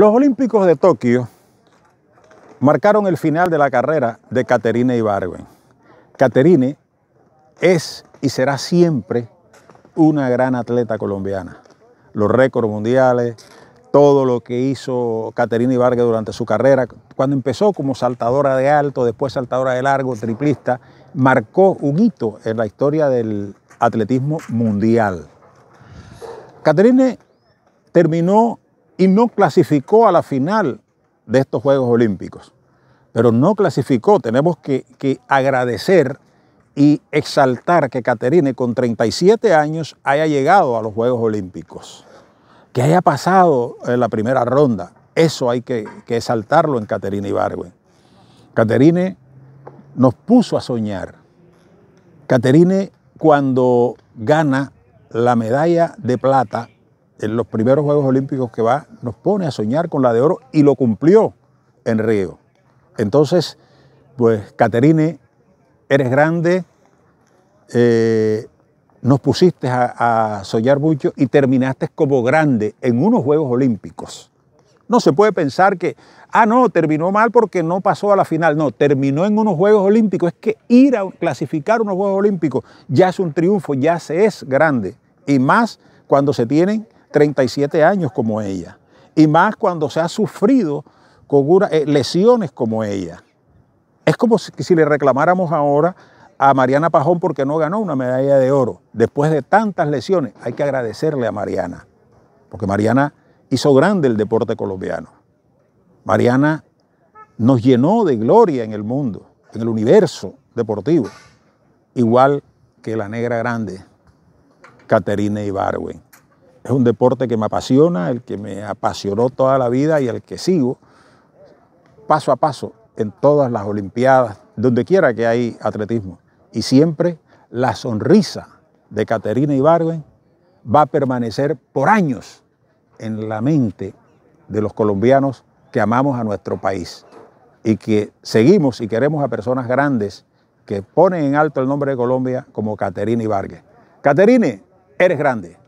Los Olímpicos de Tokio marcaron el final de la carrera de Caterine Ibargüen. Caterine es y será siempre una gran atleta colombiana. Los récords mundiales, todo lo que hizo Caterine Ibargue durante su carrera, cuando empezó como saltadora de alto, después saltadora de largo, triplista, marcó un hito en la historia del atletismo mundial. Caterine terminó y no clasificó a la final de estos Juegos Olímpicos. Pero no clasificó, tenemos que, agradecer y exaltar que Caterine con 37 años haya llegado a los Juegos Olímpicos, que haya pasado en eh, la primera ronda. Eso hay que, que exaltarlo en Caterine Ibargüen. Caterine nos puso a soñar. Caterine cuando gana la medalla de plata en los primeros Juegos Olímpicos que va, nos pone a soñar con la de oro y lo cumplió en Río. Entonces, pues Caterine, eres grande, eh, nos pusiste a, a soñar mucho y terminaste como grande en unos Juegos Olímpicos. No se puede pensar que, ah, no, terminó mal porque no pasó a la final. No, terminó en unos Juegos Olímpicos. Es que ir a clasificar unos Juegos Olímpicos ya es un triunfo, ya se es grande. Y más cuando se tienen 37 años como ella, y más cuando se ha sufrido con eh, lesiones como ella. Es como si le reclamáramos ahora a Mariana Pajón porque no ganó una medalla de oro. Después de tantas lesiones, hay que agradecerle a Mariana, porque Mariana hizo grande el deporte colombiano. Mariana nos llenó de gloria en el mundo, en el universo deportivo, igual que la negra grande, Caterina Ibarwen. Es un deporte que me apasiona, el que me apasionó toda la vida y el que sigo paso a paso en todas las Olimpiadas, donde quiera que hay atletismo. Y siempre la sonrisa de Caterina Ibargüen va a permanecer por años en la mente de los colombianos que amamos a nuestro país y que seguimos y queremos a personas grandes que ponen en alto el nombre de Colombia como Caterina Ibargüen. Caterine, eres grande.